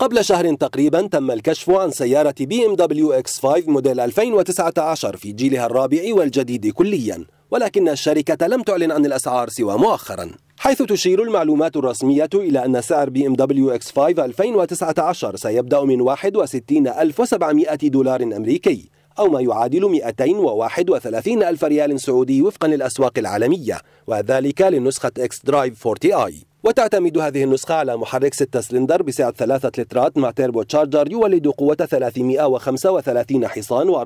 قبل شهر تقريبا تم الكشف عن سيارة بي ام دبليو اكس 5 موديل 2019 في جيلها الرابع والجديد كليا ولكن الشركة لم تعلن عن الأسعار سوى مؤخرا حيث تشير المعلومات الرسمية إلى أن سعر بي ام دبليو اكس 5 2019 سيبدأ من 61700 دولار أمريكي أو ما يعادل 231 ألف ريال سعودي وفقا للأسواق العالمية وذلك لنسخة اكس درايف 40 اي وتعتمد هذه النسخة على محرك 6 سلندر بسعة 3 لترات مع تيربو تشارجر يولد قوة 335 حصان و450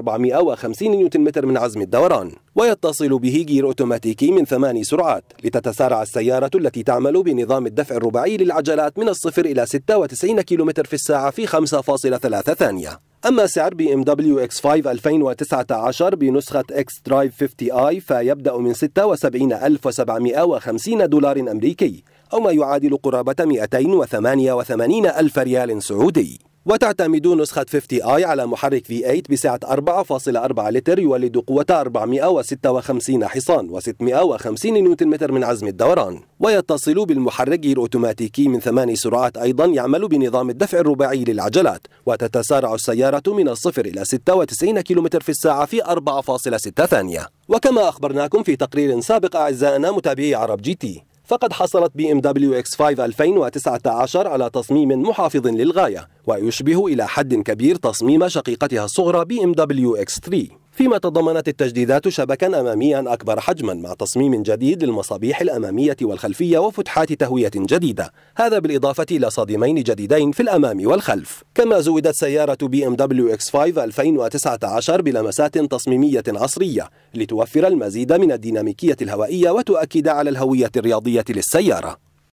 نيوتن متر من عزم الدوران ويتصل به جير اوتوماتيكي من ثماني سرعات لتتسارع السيارة التي تعمل بنظام الدفع الرباعي للعجلات من الصفر إلى 96 كم في الساعة في 5.3 ثانية أما سعر بي ام دبليو اكس 5 2019 بنسخة اكس درايف 50 اي فيبدأ من 76750 دولار أمريكي أو ما يعادل قرابة 288 ألف ريال سعودي وتعتمد نسخة 50i على محرك V8 بسعة 4.4 لتر يولد قوة 456 حصان و650 نيوتن متر من عزم الدوران ويتصل بالمحرك غير أوتوماتيكي من ثمان سرعات أيضا يعمل بنظام الدفع الرباعي للعجلات وتتسارع السيارة من الصفر إلى 96 كم في الساعة في 4.6 ثانية وكما أخبرناكم في تقرير سابق أعزائنا متابعي عرب جي تي فقد حصلت بي ام دبليو اكس 5 2019 على تصميم محافظ للغاية ويشبه إلى حد كبير تصميم شقيقتها الصغرى بي ام دبليو اكس 3 فيما تضمنت التجديدات شبكا أماميا أكبر حجما مع تصميم جديد للمصابيح الأمامية والخلفية وفتحات تهوية جديدة هذا بالإضافة إلى صادمين جديدين في الأمام والخلف كما زودت سيارة بي ام دبليو اكس 5 2019 بلمسات تصميمية عصرية لتوفر المزيد من الديناميكية الهوائية وتؤكد على الهوية الرياضية للسيارة